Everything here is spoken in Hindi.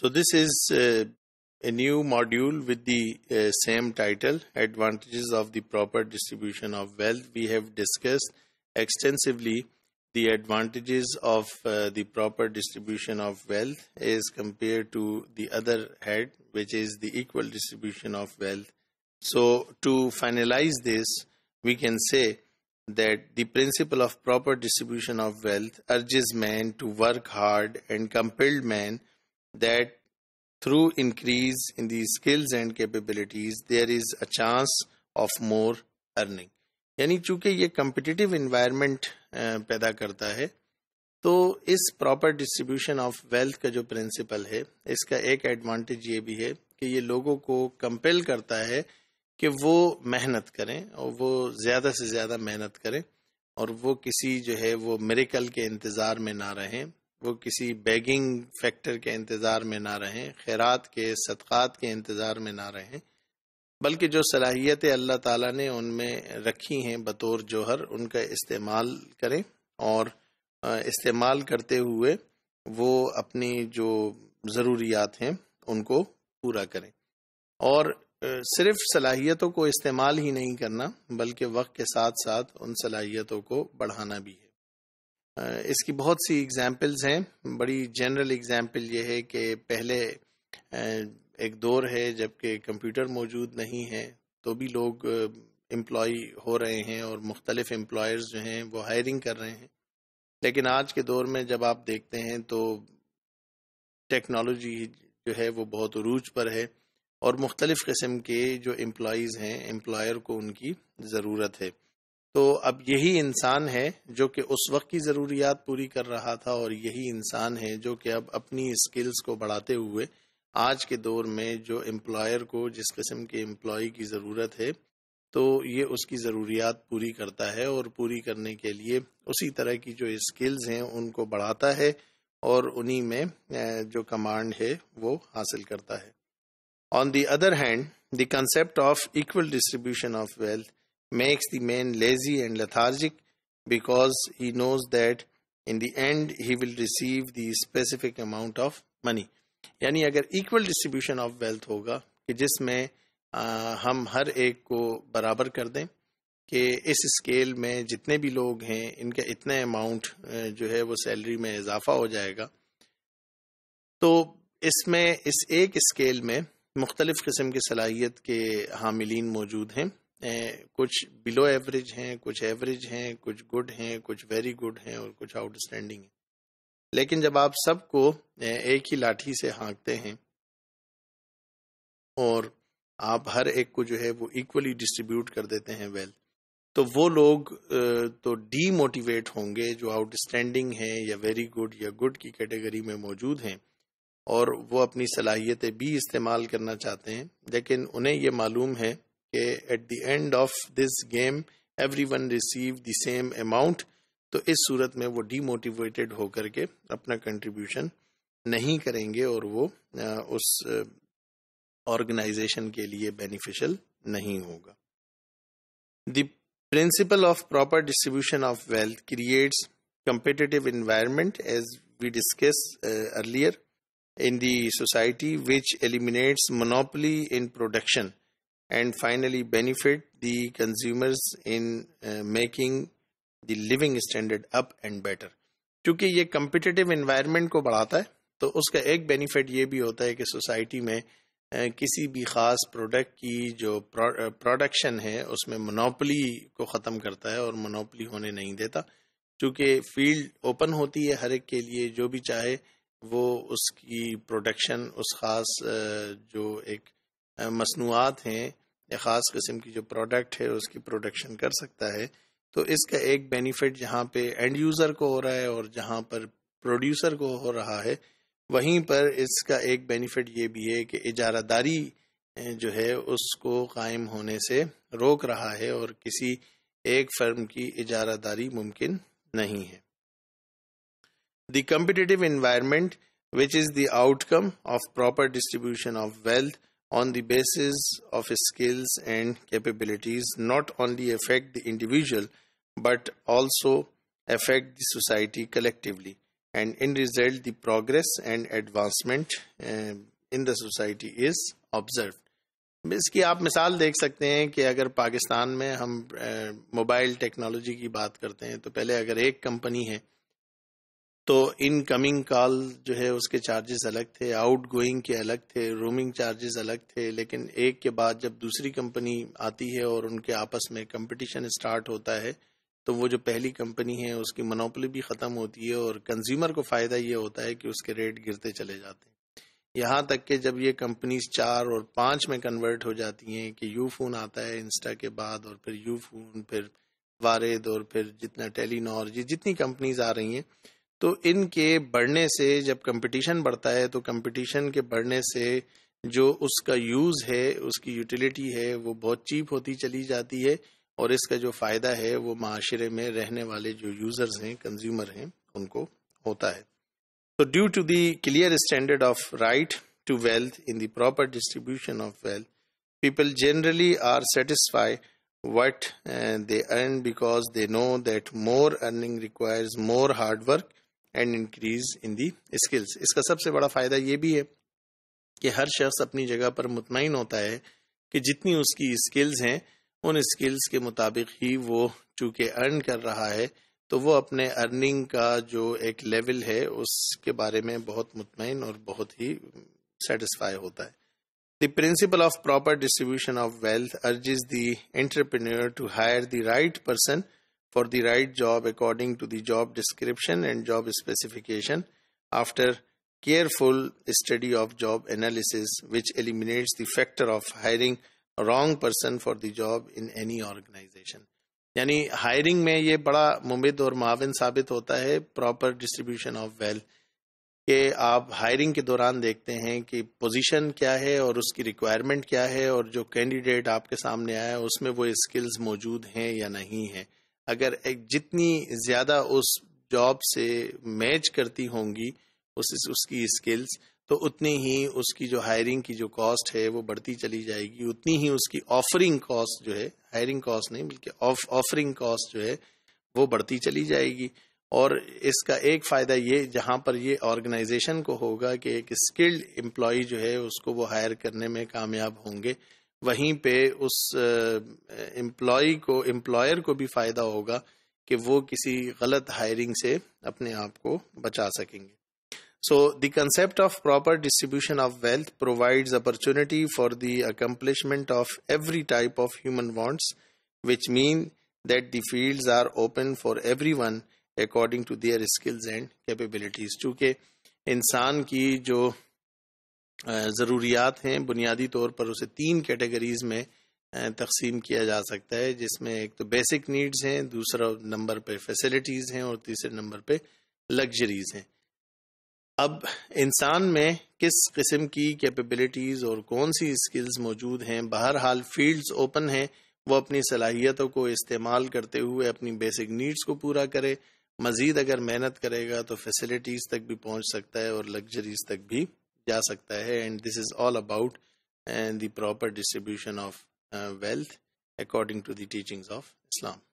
So this is uh, a new module with the uh, same title, Advantages of the Proper Distribution of Wealth. We have discussed extensively the advantages of uh, the proper distribution of wealth as compared to the other head, which is the equal distribution of wealth. So to finalize this, we can say that the principle of proper distribution of wealth urges man to work hard and compelled man that through increase in these skills and capabilities there is a chance of more earning यानी चूंकि ये competitive environment पैदा करता है तो इस प्रॉपर डिस्ट्रीब्यूशन ऑफ वेल्थ का जो प्रिंसिपल है इसका एक एडवांटेज ये भी है कि ये लोगों को कंपेल करता है कि वो मेहनत करें और वो ज़्यादा से ज़्यादा मेहनत करें और वो किसी जो है वो मेरिकल के इंतज़ार में ना रहें वो किसी बैगिंग फैक्टर के इंतज़ार में ना रहें खैरात के सदक़ात के इंतज़ार में ना रहें बल्कि जो सलाहियत अल्लाह ताला ने उनमें रखी हैं बतौर जोहर उनका इस्तेमाल करें और इस्तेमाल करते हुए वो अपनी जो ज़रूरियात हैं उनको पूरा करें और सिर्फ सलाहियतों को इस्तेमाल ही नहीं करना बल्कि वक्त के साथ साथ उन सलाहियतों को बढ़ाना भी है इसकी बहुत सी एग्जाम्पल्स हैं बड़ी जनरल एग्जाम्पल ये है कि पहले एक दौर है जबकि कंप्यूटर मौजूद नहीं है तो भी लोग एम्प्लॉय हो रहे हैं और मुख्तलिफ एम्प्लॉयर्स जो हैं वो हायरिंग कर रहे हैं लेकिन आज के दौर में जब आप देखते हैं तो टेक्नोलॉजी जो है वो बहुत रूज पर है और मुख्तलिफ़ किस्म के जो एम्प्लॉयज़ हैं एम्प्लॉयर को उनकी ज़रूरत है तो अब यही इंसान है जो कि उस वक्त की ज़रूरियात पूरी कर रहा था और यही इंसान है जो कि अब अपनी स्किल्स को बढ़ाते हुए आज के दौर में जो एम्प्लॉयर को जिस किस्म के एम्प्लॉय की ज़रूरत है तो ये उसकी ज़रूरियात पूरी करता है और पूरी करने के लिए उसी तरह की जो स्किल्स हैं उनको बढ़ाता है और उन्हीं में जो कमांड है वो हासिल करता है on the other hand the concept of equal distribution of wealth makes the man lazy and lethargic because he knows that in the end he will receive the specific amount of money यानी अगर इक्वल डिस्ट्रीब्यूशन ऑफ वेल्थ होगा कि जिसमें हम हर एक को बराबर कर दें कि इस स्केल में जितने भी लोग हैं इनका इतने अमाउंट जो है वो सैलरी में इजाफा हो जाएगा तो इसमें इस एक स्केल में मुख्तलिफ़ किस्म की सलाहियत के हामिलीन मौजूद हैं कुछ बिलो एवरेज हैं कुछ एवरेज हैं कुछ गुड हैं कुछ वेरी गुड हैं और कुछ आउटस्टैंडिंग है लेकिन जब आप सबको एक ही लाठी से हाँकते हैं और आप हर एक को जो है वो इक्वली डिस्ट्रीब्यूट कर देते हैं वेल्थ तो वो लोग तो डीमोटिवेट होंगे जो आउटस्टैंडिंग हैं या वेरी गुड या गुड की कैटेगरी में मौजूद हैं और वो अपनी सलाहियतें भी इस्तेमाल करना चाहते हैं लेकिन उन्हें ये मालूम है कि at the end of this game every one receive the same amount तो इस सूरत में वो डिमोटिवेटेड होकर के अपना कंट्रीब्यूशन नहीं करेंगे और वो उस ऑर्गेनाइजेशन के लिए बेनिफिशियल नहीं होगा the principle of proper distribution of wealth creates competitive environment as we discuss earlier in the society which eliminates monopoly in production and finally benefit the consumers in uh, making the living standard up and better क्योंकि ये competitive environment को बढ़ाता है तो उसका एक बेनिफिट ये भी होता है कि सोसाइटी में uh, किसी भी ख़ास प्रोडक्ट की जो प्रोडक्शन uh, है उसमें मोनोपली को ख़त्म करता है और मोनोपली होने नहीं देता क्योंकि फील्ड ओपन होती है हर एक के लिए जो भी चाहे वो उसकी प्रोडक्शन उस ख़ास uh, जो एक मसनूआत हैं या ख़ास किस्म की जो प्रोडक्ट है उसकी प्रोडक्शन कर सकता है तो इसका एक बेनिफिट जहाँ पे एंड यूज़र को हो रहा है और जहाँ पर प्रोड्यूसर को हो रहा है वहीं पर इसका एक बेनिफिट ये भी है कि इजारादारी जो है उसको कायम होने से रोक रहा है और किसी एक फर्म की इजारादारी मुमकिन नहीं है the competitive environment which is the outcome of proper distribution of wealth on the basis of skills and capabilities not only affect the individual but also affect the society collectively and in result the progress and advancement uh, in the society is observed इसकी आप मिसाल देख सकते हैं कि अगर पाकिस्तान में हम मोबाइल टेक्नोलॉजी की बात करते हैं तो पहले अगर एक कंपनी है तो इन कमिंग कॉल जो है उसके चार्जेस अलग थे आउट गोइंग के अलग थे रोमिंग चार्जेस अलग थे लेकिन एक के बाद जब दूसरी कंपनी आती है और उनके आपस में कंपटीशन स्टार्ट होता है तो वो जो पहली कंपनी है उसकी मनोपली भी ख़त्म होती है और कंज्यूमर को फ़ायदा ये होता है कि उसके रेट गिरते चले जाते हैं यहाँ तक कि जब ये कंपनीज चार और पाँच में कन्वर्ट हो जाती हैं कि यू फ़ोन आता है इंस्टा के बाद और फिर यू फ़ोन फिर वारेद और फिर जितना टेलीनॉर ये जितनी कंपनीज आ रही हैं तो इनके बढ़ने से जब कंपटीशन बढ़ता है तो कंपटीशन के बढ़ने से जो उसका यूज़ है उसकी यूटिलिटी है वो बहुत चीप होती चली जाती है और इसका जो फ़ायदा है वो माशरे में रहने वाले जो यूज़र्स हैं कंज्यूमर हैं उनको होता है तो due to the clear standard of right to wealth in the proper distribution of wealth people generally are satisfy what they earn because they know that more earning requires more hard work and increase in the skills इसका सबसे बड़ा फायदा ये भी है कि हर शख्स अपनी जगह पर मुतमिन होता है कि जितनी उसकी स्किल्स हैं उन स्किल्स के मुताबिक ही वो चूंकि अर्न कर रहा है तो वो अपने अर्निंग का जो एक लेवल है उसके बारे में बहुत मुतमिन और बहुत ही सेटिस्फाई होता है The principle of proper distribution of wealth urges the hire to right person right for the right job according to the job description and job specification after careful study of job analysis which eliminates the factor of hiring a wrong person for the job in any organization yani hiring mein ye bada mumid aur maavin sabit hota hai proper distribution of wealth ke aap hiring ke dauran dekhte hain ki position kya hai aur uski requirement kya hai aur jo candidate aapke samne aaya hai usme wo skills maujood hain ya nahi hain अगर एक जितनी ज़्यादा उस जॉब से मैच करती होंगी उस उसकी स्किल्स तो उतनी ही उसकी जो हायरिंग की जो कॉस्ट है वो बढ़ती चली जाएगी उतनी ही उसकी ऑफरिंग कॉस्ट जो है हायरिंग कॉस्ट नहीं बल्कि ऑफरिंग कॉस्ट जो है वो बढ़ती चली जाएगी और इसका एक फ़ायदा ये जहां पर ये ऑर्गेनाइजेशन को होगा कि एक स्किल्ड एम्प्लॉय जो है उसको वो हायर करने में कामयाब होंगे वहीं पे उस एम्प्लॉय को एम्प्लॉयर को भी फायदा होगा कि वो किसी गलत हायरिंग से अपने आप को बचा सकेंगे so the concept of proper distribution of wealth provides opportunity for the accomplishment of every type of human wants which mean that the field are open for every one according to their skills and capabilities चूंकि इंसान की जो ज़रूरियात हैं बुनियादी तौर पर उसे तीन कैटेगरीज़ में तकसीम किया जा सकता है जिसमें एक तो बेसिक नीड्स हैं दूसरा नंबर पे फैसिलिटीज़ हैं और तीसरे नंबर पे लग्जरीज़ हैं अब इंसान में किस किस्म की कैपेबिलिटीज़ और कौन सी स्किल्स मौजूद हैं बहरहाल फील्ड्स ओपन हैं वो अपनी सलाहियतों को इस्तेमाल करते हुए अपनी बेसिक नीड्स को पूरा करे मज़ीद अगर मेहनत करेगा तो फैसिलिटीज़ तक भी पहुंच सकता है और लग्जरीज़ तक भी जा सकता है and this is all about the proper distribution of wealth according to the teachings of Islam